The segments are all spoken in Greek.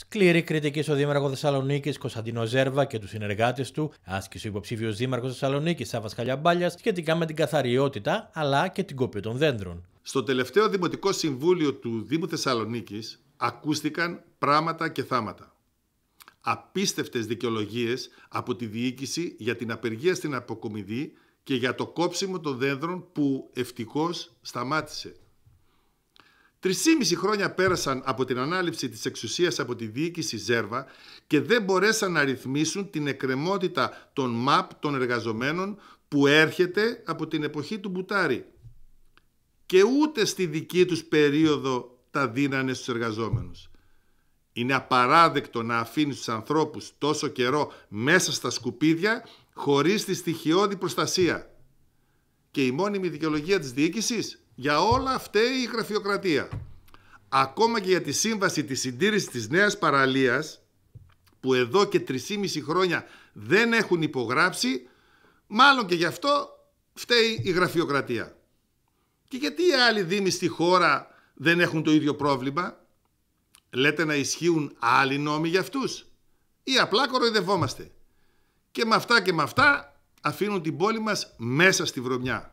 Σκληρή κριτική στο Δήμαρχο Θεσσαλονίκης Κωνσταντινό Ζέρβα και τους συνεργάτες του άσκησε ο υποψήφιος Δήμαρχος Θεσσαλονίκης Σάβας Χαλιαμπάλιας σχετικά με την καθαριότητα αλλά και την κοπή των δέντρων. Στο τελευταίο Δημοτικό Συμβούλιο του Δήμου Θεσσαλονίκης ακούστηκαν πράγματα και θάματα. Απίστευτες δικαιολογίες από τη διοίκηση για την απεργία στην αποκομιδή και για το κόψιμο των δέντρων που ευτυχώς σταμάτησε. Τρισήμιση χρόνια πέρασαν από την ανάληψη της εξουσίας από τη διοίκηση Ζέρβα και δεν μπορέσαν να ρυθμίσουν την εκκρεμότητα των ΜΑΠ των εργαζομένων που έρχεται από την εποχή του Μπουτάρη. Και ούτε στη δική τους περίοδο τα δίνανε στους εργαζόμενους. Είναι απαράδεκτο να αφήνεις τους ανθρώπους τόσο καιρό μέσα στα σκουπίδια χωρίς τη στοιχειώδη προστασία. Και η μόνιμη δικαιολογία της διοίκησης για όλα φταίει η γραφειοκρατία. Ακόμα και για τη σύμβαση της συντήρησης της νέας παραλίας, που εδώ και 3,5 χρόνια δεν έχουν υπογράψει, μάλλον και γι' αυτό φταίει η γραφειοκρατία. Και γιατί οι άλλοι δήμοι στη χώρα δεν έχουν το ίδιο πρόβλημα. Λέτε να ισχύουν άλλοι νόμοι για αυτούς. Ή απλά κοροϊδευόμαστε. Και με αυτά και με αυτά αφήνουν την πόλη μας μέσα στη βρωμιά.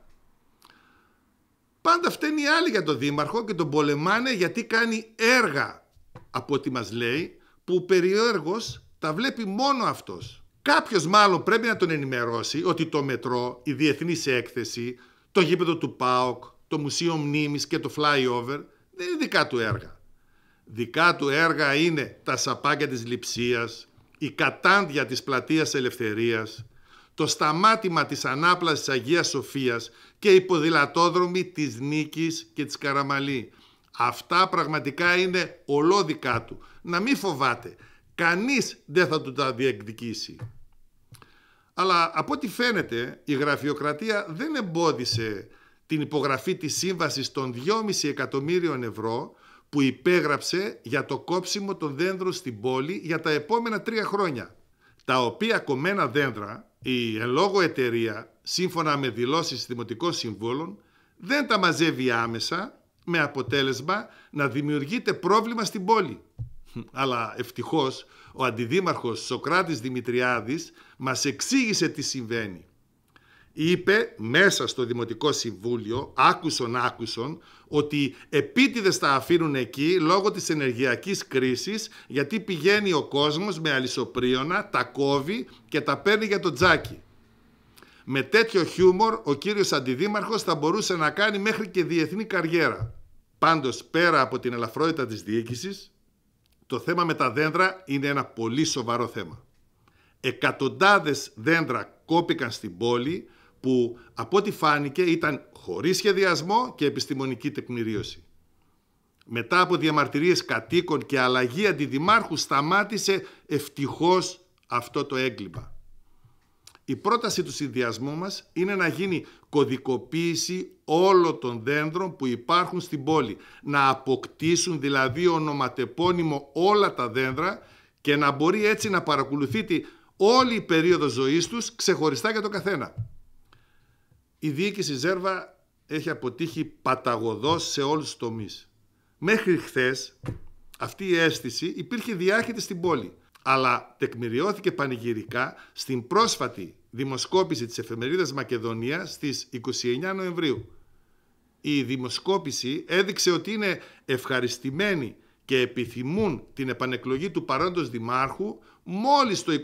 Πάντα φταίνει οι άλλοι για τον Δήμαρχο και τον πολεμάνε γιατί κάνει έργα από ό,τι μας λέει που περιέργως τα βλέπει μόνο αυτός. Κάποιος μάλλον πρέπει να τον ενημερώσει ότι το μετρό, η διεθνής έκθεση, το γήπεδο του ΠΑΟΚ, το Μουσείο Μνήμης και το Flyover δεν είναι δικά του έργα. Δικά του έργα είναι τα σαπάκια της λειψίας, η κατάντια της πλατείας ελευθερίας, το σταμάτημα της ανάπλασης Αγίας Σοφίας και οι ποδηλατόδρομοι της Νίκης και της Καραμαλή. Αυτά πραγματικά είναι ολόδικα του. Να μην φοβάται. Κανείς δεν θα του τα διεκδικήσει. Αλλά από ό,τι φαίνεται η γραφειοκρατία δεν εμπόδισε την υπογραφή της σύμβασης των 2,5 εκατομμύριων ευρώ που υπέγραψε για το κόψιμο των δέντρων στην πόλη για τα επόμενα τρία χρόνια τα οποία κομμένα δέντρα η ελόγω εταιρεία, σύμφωνα με δηλώσεις δημοτικών συμβόλων δεν τα μαζεύει άμεσα με αποτέλεσμα να δημιουργείται πρόβλημα στην πόλη. Αλλά ευτυχώς ο αντιδήμαρχος Σοκράτης Δημητριάδης μας εξήγησε τι συμβαίνει είπε μέσα στο Δημοτικό Συμβούλιο, άκουσον άκουσον, ότι επίτηδες τα αφήνουν εκεί λόγω της ενεργειακής κρίσης, γιατί πηγαίνει ο κόσμος με αλυσοπρίωνα, τα κόβει και τα παίρνει για το τζάκι. Με τέτοιο χιούμορ ο κύριος Αντιδήμαρχος θα μπορούσε να κάνει μέχρι και διεθνή καριέρα. Πάντως, πέρα από την ελαφρότητα της διοίκησης, το θέμα με τα δέντρα είναι ένα πολύ σοβαρό θέμα. Εκατοντάδες δέντρα κόπηκαν στην πόλη που από ό,τι φάνηκε ήταν χωρίς σχεδιασμό και επιστημονική τεκμηρίωση. Μετά από διαμαρτυρίες κατοίκων και αλλαγή αντιδημάρχου σταμάτησε ευτυχώς αυτό το έγκλημα. Η πρόταση του συνδυασμού μας είναι να γίνει κωδικοποίηση όλων των δέντρων που υπάρχουν στην πόλη. Να αποκτήσουν δηλαδή ονοματεπώνυμο όλα τα δέντρα και να μπορεί έτσι να παρακολουθείται όλη η περίοδος ζωής τους ξεχωριστά για τον καθένα η διοίκηση Ζέρβα έχει αποτύχει παταγωδός σε όλους τους τομείς. Μέχρι χθες αυτή η αίσθηση υπήρχε διάχυτη στην πόλη, αλλά τεκμηριώθηκε πανηγυρικά στην πρόσφατη δημοσκόπηση της εφημερίδας Μακεδονία στις 29 Νοεμβρίου. Η δημοσκόπηση έδειξε ότι είναι ευχαριστημένοι και επιθυμούν την επανεκλογή του παρόντος δημάρχου μόλις το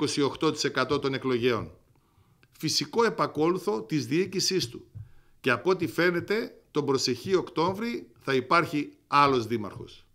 28% των εκλογέων φυσικό επακόλουθο της διοίκησής του. Και από ό,τι φαίνεται, τον προσεχή Οκτώβρη θα υπάρχει άλλος δήμαρχος.